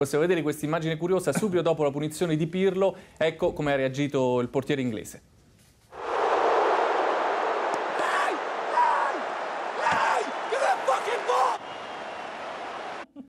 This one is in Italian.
Possiamo vedere questa immagine curiosa subito dopo la punizione di Pirlo, ecco come ha reagito il portiere inglese.